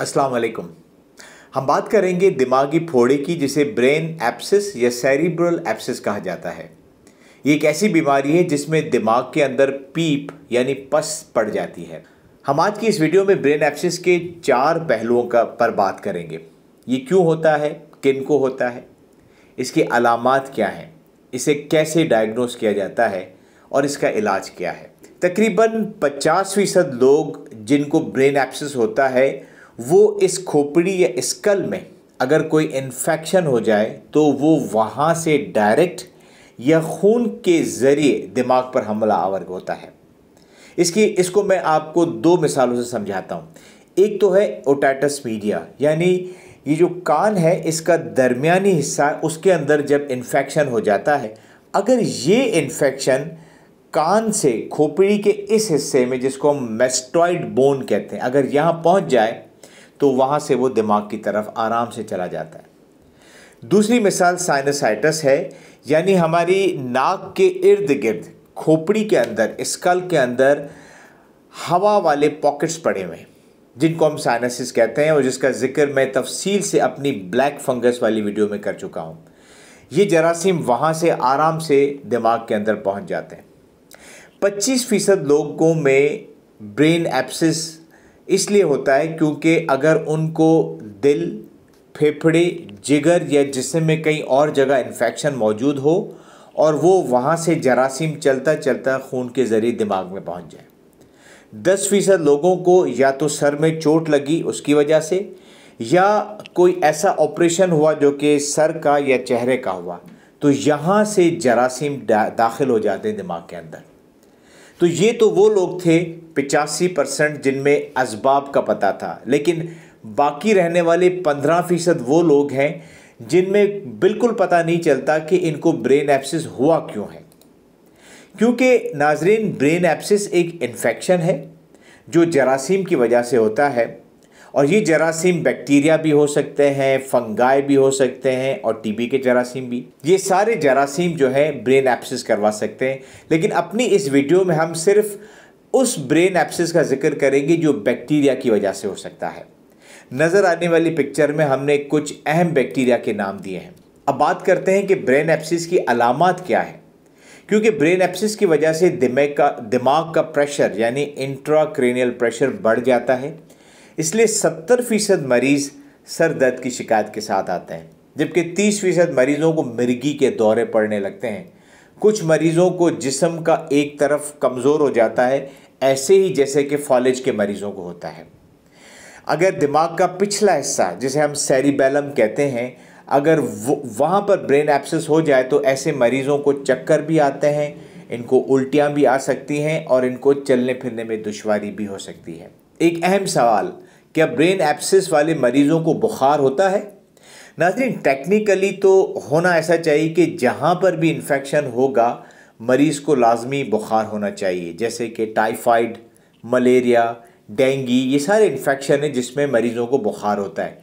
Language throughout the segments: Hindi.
अस्सलाम वालेकुम हम बात करेंगे दिमागी फोड़े की जिसे ब्रेन एप्सिस या सेरिब्रल एप्सिस कहा जाता है ये एक ऐसी बीमारी है जिसमें दिमाग के अंदर पीप यानी पस पड़ जाती है हम आज की इस वीडियो में ब्रेन एप्सिस के चार पहलुओं का पर बात करेंगे ये क्यों होता है किन को होता है इसके अलामत क्या हैं इसे कैसे डायग्नोस किया जाता है और इसका इलाज क्या है तकरीबन पचास फ़ीसद लोग जिनको ब्रेन एप्सिस होता है वो इस खोपड़ी या स्कल में अगर कोई इन्फेक्शन हो जाए तो वो वहाँ से डायरेक्ट या खून के ज़रिए दिमाग पर हमला आवर होता है इसकी इसको मैं आपको दो मिसालों से समझाता हूँ एक तो है ओटाटस मीडिया यानी ये जो कान है इसका दरमियानी हिस्सा उसके अंदर जब इन्फेक्शन हो जाता है अगर ये इन्फेक्शन कान से खोपड़ी के इस हिस्से में जिसको हम मेस्टॉइड बोन कहते हैं अगर यहाँ पहुँच जाए तो वहाँ से वो दिमाग की तरफ आराम से चला जाता है दूसरी मिसाल साइनसाइटस है यानी हमारी नाक के इर्द गिर्द खोपड़ी के अंदर स्कल के अंदर हवा वाले पॉकेट्स पड़े हुए हैं जिनको हम साइनसिस कहते हैं और जिसका जिक्र मैं तफसील से अपनी ब्लैक फंगस वाली वीडियो में कर चुका हूँ ये जरासीम वहाँ से आराम से दिमाग के अंदर पहुँच जाते हैं 25 फ़ीसद लोगों में ब्रेन एप्सिस इसलिए होता है क्योंकि अगर उनको दिल फेफड़े जिगर या जिसम में कहीं और जगह इन्फेक्शन मौजूद हो और वो वहाँ से जरासीम चलता चलता खून के ज़रिए दिमाग में पहुँच जाए दस फ़ीसद लोगों को या तो सर में चोट लगी उसकी वजह से या कोई ऐसा ऑपरेशन हुआ जो कि सर का या चेहरे का हुआ तो यहाँ से जरासीम दा, दाखिल हो जाते हैं दिमाग के अंदर तो ये तो वो लोग थे पिचासी परसेंट जिनमें इसबाब का पता था लेकिन बाकी रहने वाले पंद्रह फीसद वो लोग हैं जिनमें बिल्कुल पता नहीं चलता कि इनको ब्रेन एप्सिस हुआ क्यों है क्योंकि नाजरीन ब्रेन एप्सिस एक इन्फेक्शन है जो जरासीम की वजह से होता है और ये जरासीम बैक्टीरिया भी हो सकते हैं फंगाई भी हो सकते हैं और टीबी के जरासीम भी ये सारे जरासीम जो है ब्रेन एप्सिस करवा सकते हैं लेकिन अपनी इस वीडियो में हम सिर्फ उस ब्रेन एप्सिस का जिक्र करेंगे जो बैक्टीरिया की वजह से हो सकता है नज़र आने वाली पिक्चर में हमने कुछ अहम बैक्टीरिया के नाम दिए हैं अब बात करते हैं कि ब्रेन एप्सिस की अलामत क्या है क्योंकि ब्रेन एप्सिस की वजह से दिमाग का दिमाग का प्रेशर यानी इंट्राक्रेनियल प्रेशर बढ़ जाता है इसलिए सत्तर फीसद मरीज़ सर दर्द की शिकायत के साथ आते हैं जबकि तीस फीसद मरीज़ों को मिर्गी के दौरे पड़ने लगते हैं कुछ मरीज़ों को जिसम का एक तरफ कमज़ोर हो जाता है ऐसे ही जैसे कि फॉलेज के मरीज़ों को होता है अगर दिमाग का पिछला हिस्सा जिसे हम सैरीबैलम कहते हैं अगर वहाँ पर ब्रेन एप्सिस हो जाए तो ऐसे मरीज़ों को चक्कर भी आते हैं इनको उल्टियाँ भी आ सकती हैं और इनको चलने फिरने में दुशारी भी हो सकती है एक अहम सवाल क्या ब्रेन एप्सिस वाले मरीज़ों को बुखार होता है नाजरीन टेक्निकली तो होना ऐसा चाहिए कि जहाँ पर भी इन्फेक्शन होगा मरीज़ को लाजमी बुखार होना चाहिए जैसे कि टाइफाइड मलेरिया डेंगी ये सारे इन्फेक्शन हैं जिसमें मरीज़ों को बुखार होता है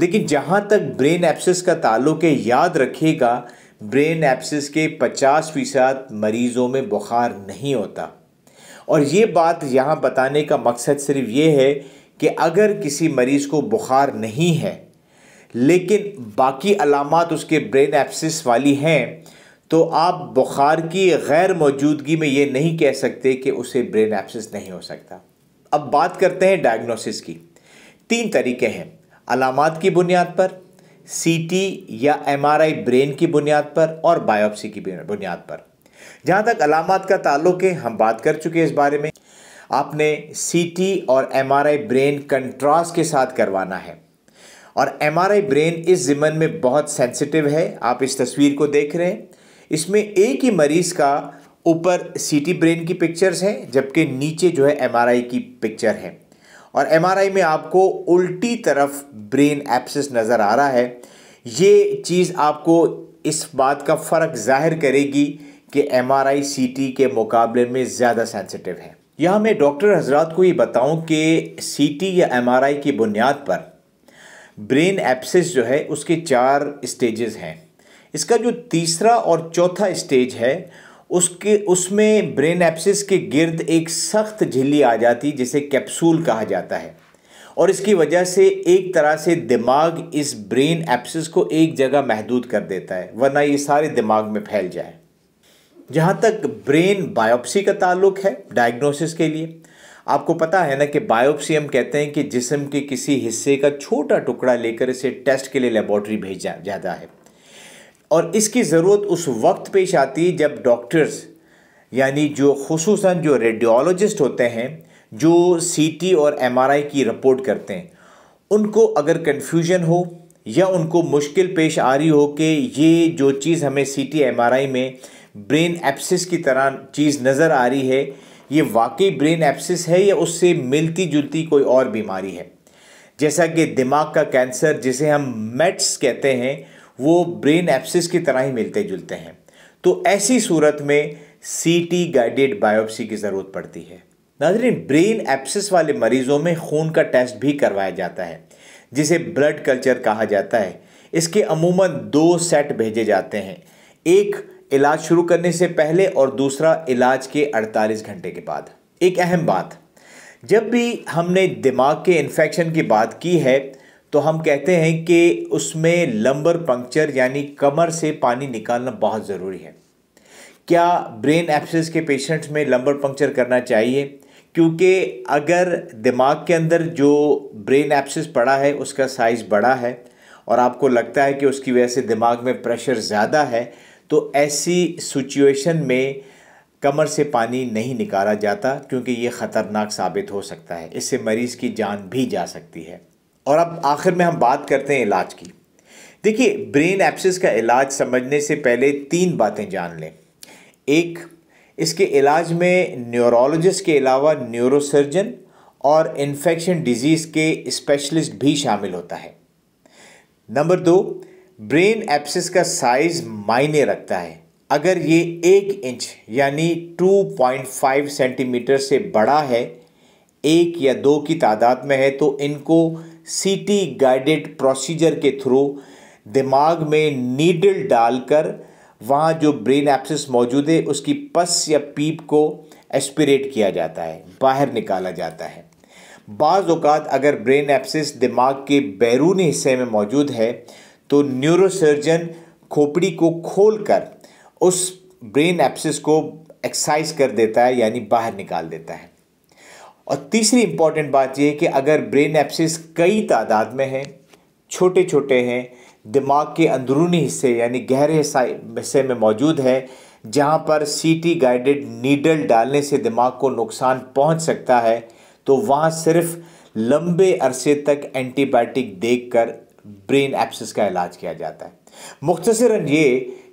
लेकिन जहाँ तक ब्रेन एप्सिस का ताल्लुक है याद रखिएगा ब्रेन एप्सिस के 50 फ़ीसद मरीज़ों में बुखार नहीं होता और ये बात यहाँ बताने का मकसद सिर्फ ये है कि अगर किसी मरीज़ को बुखार नहीं है लेकिन बाकी अलामत उसके ब्रेन एप्सिस वाली हैं तो आप बुखार की गैर मौजूदगी में ये नहीं कह सकते कि उसे ब्रेन एप्सिस नहीं हो सकता अब बात करते हैं डायग्नोसिस की तीन तरीके हैं अलामत की बुनियाद पर सीटी या एमआरआई ब्रेन की बुनियाद पर और बायोप्सी की बुनियाद पर जहाँ तक अलामत का ताल्लुक है हम बात कर चुके हैं इस बारे में आपने सी और एम ब्रेन कंट्रास्ट के साथ करवाना है और एम ब्रेन इस ज़िमन में बहुत सेंसिटिव है आप इस तस्वीर को देख रहे हैं इसमें एक ही मरीज़ का ऊपर सीटी ब्रेन की पिक्चर्स हैं जबकि नीचे जो है एमआरआई की पिक्चर है और एमआरआई में आपको उल्टी तरफ ब्रेन एप्सिस नज़र आ रहा है ये चीज़ आपको इस बात का फ़र्क जाहिर करेगी कि M R I C T के मुकाबले में ज़्यादा सेंसिटिव है यहाँ मैं डॉक्टर हजरात को ये बताऊँ कि सी टी या एम आर आई की बुनियाद पर ब्रेन एप्सिस जो है उसके चार स्टेजेस हैं इसका जो तीसरा और चौथा स्टेज है उसके उसमें ब्रेन एप्सिस के गिर्द एक सख्त झिल्ली आ जाती जिसे कैप्सूल कहा जाता है और इसकी वजह से एक तरह से दिमाग इस ब्रेन एप्सिस को एक जगह महदूद कर देता है वरना ये सारे दिमाग में फैल जाए जहाँ तक ब्रेन बायोप्सी का ताल्लुक है डायग्नोसिस के लिए आपको पता है ना कि बायोप्सी हम कहते हैं कि जिसम के किसी हिस्से का छोटा टुकड़ा लेकर इसे टेस्ट के लिए लेबॉर्ट्री भेजा जाता है और इसकी ज़रूरत उस वक्त पेश आती है जब डॉक्टर्स यानी जो खसूस जो रेडियोलॉजिस्ट होते हैं जो सी और एम की रिपोर्ट करते हैं उनको अगर कन्फ्यूजन हो या उनको मुश्किल पेश आ रही हो कि ये जो चीज़ हमें सी टी में ब्रेन एप्सिस की तरह चीज़ नज़र आ रही है ये वाकई ब्रेन एप्सिस है या उससे मिलती जुलती कोई और बीमारी है जैसा कि दिमाग का कैंसर जिसे हम मेट्स कहते हैं वो ब्रेन एप्सिस की तरह ही मिलते जुलते हैं तो ऐसी सूरत में सीटी गाइडेड बायोप्सी की ज़रूरत पड़ती है नाजरीन ब्रेन एप्सिस वाले मरीज़ों में खून का टेस्ट भी करवाया जाता है जिसे ब्लड कल्चर कहा जाता है इसके अमूमन दो सेट भेजे जाते हैं एक इलाज शुरू करने से पहले और दूसरा इलाज के 48 घंटे के बाद एक अहम बात जब भी हमने दिमाग के इन्फेक्शन की बात की है तो हम कहते हैं कि उसमें लंबर पंक्चर यानी कमर से पानी निकालना बहुत ज़रूरी है क्या ब्रेन एप्सिस के पेशेंट्स में लंबर पंक्चर करना चाहिए क्योंकि अगर दिमाग के अंदर जो ब्रेन एप्सिस पड़ा है उसका साइज़ बड़ा है और आपको लगता है कि उसकी वजह से दिमाग में प्रेशर ज़्यादा है तो ऐसी सिचुएशन में कमर से पानी नहीं निकाला जाता क्योंकि ये ख़तरनाक साबित हो सकता है इससे मरीज़ की जान भी जा सकती है और अब आखिर में हम बात करते हैं इलाज की देखिए ब्रेन एप्सिस का इलाज समझने से पहले तीन बातें जान लें एक इसके इलाज में न्यूरोलॉजिस्ट के अलावा न्यूरोसर्जन और इन्फेक्शन डिजीज़ के स्पेशलिस्ट भी शामिल होता है नंबर दो ब्रेन एप्सिस का साइज मायने रखता है अगर ये एक इंच यानी 2.5 सेंटीमीटर से बड़ा है एक या दो की तादाद में है तो इनको सीटी गाइडेड प्रोसीजर के थ्रू दिमाग में नीडल डालकर वहाँ जो ब्रेन एप्सिस मौजूद है उसकी पस या पीप को एस्पिरेट किया जाता है बाहर निकाला जाता है बाज़ अगर ब्रेन एप्सिस दिमाग के बैरूनी हिस्से में मौजूद है तो न्यूरोसर्जन खोपड़ी को खोलकर उस ब्रेन एप्सिस को एक्साइज कर देता है यानी बाहर निकाल देता है और तीसरी इम्पॉर्टेंट बात यह है कि अगर ब्रेन एप्सिस कई तादाद में हैं छोटे छोटे हैं दिमाग के अंदरूनी हिस्से यानी गहरे हिस्से में मौजूद है जहाँ पर सीटी गाइडेड नीडल डालने से दिमाग को नुकसान पहुँच सकता है तो वहाँ सिर्फ लंबे अरसे तक एंटीबायोटिक कर ब्रेन एप्सिस का इलाज किया जाता है मुख्तरन ये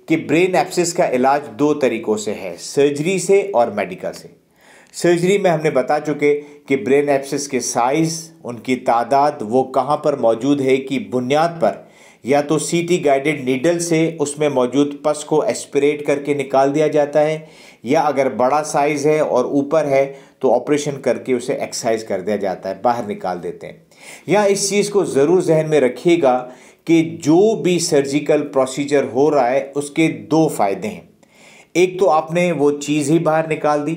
कि ब्रेन एप्सिस का इलाज दो तरीक़ों से है सर्जरी से और मेडिकल से सर्जरी में हमने बता चुके कि ब्रेन एप्सिस के साइज़ उनकी तादाद वो कहाँ पर मौजूद है कि बुनियाद पर या तो सीटी गाइडेड नीडल से उसमें मौजूद पस को एस्पिरेट करके निकाल दिया जाता है या अगर बड़ा साइज़ है और ऊपर है तो ऑपरेशन करके उसे एक्साइज कर दिया जाता है बाहर निकाल देते हैं या इस चीज़ को ज़रूर जहन में रखिएगा कि जो भी सर्जिकल प्रोसीजर हो रहा है उसके दो फायदे हैं एक तो आपने वो चीज़ ही बाहर निकाल दी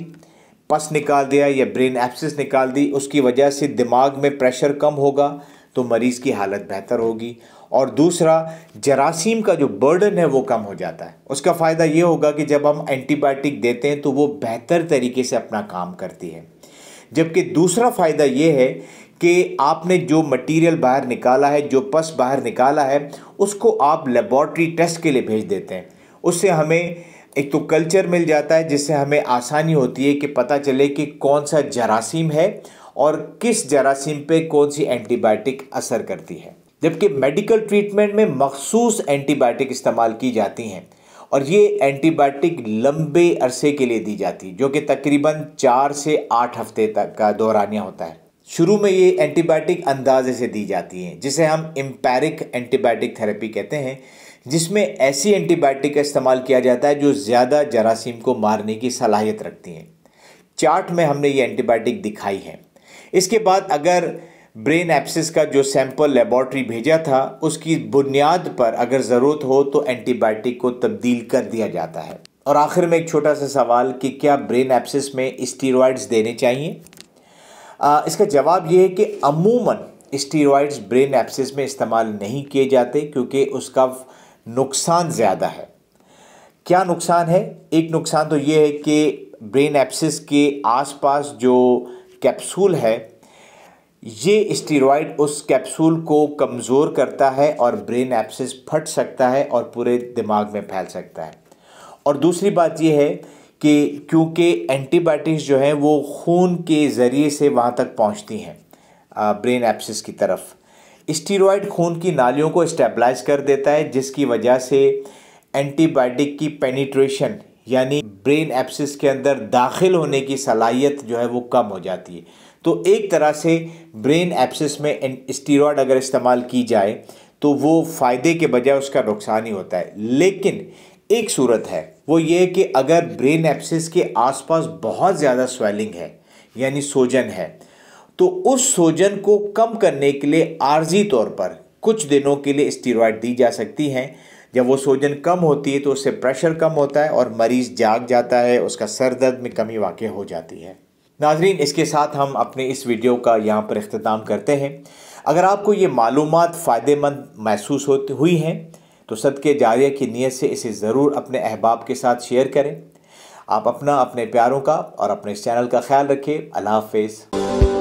पस निकाल दिया या ब्रेन एप्सिस निकाल दी उसकी वजह से दिमाग में प्रेशर कम होगा तो मरीज़ की हालत बेहतर होगी और दूसरा जरासीम का जो बर्डन है वो कम हो जाता है उसका फ़ायदा ये होगा कि जब हम एंटीबायोटिक देते हैं तो वो बेहतर तरीके से अपना काम करती है जबकि दूसरा फ़ायदा ये है कि आपने जो मटेरियल बाहर निकाला है जो पस बाहर निकाला है उसको आप लेबॉर्ट्री टेस्ट के लिए भेज देते हैं उससे हमें एक तो कल्चर मिल जाता है जिससे हमें आसानी होती है कि पता चले कि कौन सा जरासीम है और किस जरासीम पे कौन सी एंटीबायोटिक असर करती है जबकि मेडिकल ट्रीटमेंट में मखसूस एंटीबायोटिक इस्तेमाल की जाती हैं और ये एंटीबायोटिक लंबे अरसे के लिए दी जाती है जो कि तकरीबन चार से आठ हफ्ते तक का दौरानिया होता है शुरू में ये एंटीबायोटिक अंदाजे से दी जाती हैं जिसे हम इम्पेरिक एंटीबायोटिक थेरेपी कहते हैं जिसमें ऐसी एंटीबायोटिक का इस्तेमाल किया जाता है जो ज़्यादा जरासीम को मारने की सलाहियत रखती हैं चार्ट में हमने ये एंटीबायोटिक दिखाई है इसके बाद अगर ब्रेन एप्सिस का जो सैंपल लेबॉर्ट्री भेजा था उसकी बुनियाद पर अगर ज़रूरत हो तो एंटीबायोटिक को तब्दील कर दिया जाता है और आखिर में एक छोटा सा सवाल कि क्या ब्रेन एप्सिस में स्टीरोइड्स देने चाहिए आ, इसका जवाब ये है कि अमूमन स्टीरॉयड्स ब्रेन एप्सिस में इस्तेमाल नहीं किए जाते क्योंकि उसका नुकसान ज़्यादा है क्या नुकसान है एक नुकसान तो ये है कि ब्रेन एप्सिस के आसपास जो कैप्सूल है ये स्टीरॉयड उस कैप्सूल को कमज़ोर करता है और ब्रेन एप्सिस फट सकता है और पूरे दिमाग में फैल सकता है और दूसरी बात यह है कि क्योंकि एंटीबायोटिक्स जो हैं वो खून के ज़रिए से वहाँ तक पहुँचती हैं ब्रेन एप्सिस की तरफ स्टीरॉयड खून की नालियों को स्टेबलाइज कर देता है जिसकी वजह से एंटीबायोटिक की पेनिट्रेशन यानी ब्रेन एप्सिस के अंदर दाखिल होने की सलाहियत जो है वो कम हो जाती है तो एक तरह से ब्रेन एप्सिस में स्टीरॉयड अगर इस्तेमाल की जाए तो वो फ़ायदे के बजाय उसका नुकसान ही होता है लेकिन एक सूरत है वो ये कि अगर ब्रेन एप्सिस के आसपास बहुत ज़्यादा स्वेलिंग है यानी सोजन है तो उस सोजन को कम करने के लिए आर्जी तौर पर कुछ दिनों के लिए स्टीरॉयड दी जा सकती हैं जब वो सोजन कम होती है तो उससे प्रेशर कम होता है और मरीज़ जाग जाता है उसका सर दर्द में कमी वाक़ हो जाती है नाजरीन इसके साथ हम अपने इस वीडियो का यहाँ पर अख्ताम करते हैं अगर आपको ये मालूम फ़ायदेमंद महसूस होती हुई हैं तो सदक़े जारिया की नीयत से इसे ज़रूर अपने अहबाब के साथ शेयर करें आप अपना अपने प्यारों का और अपने चैनल का ख्याल रखें अल्लाह हाफिज़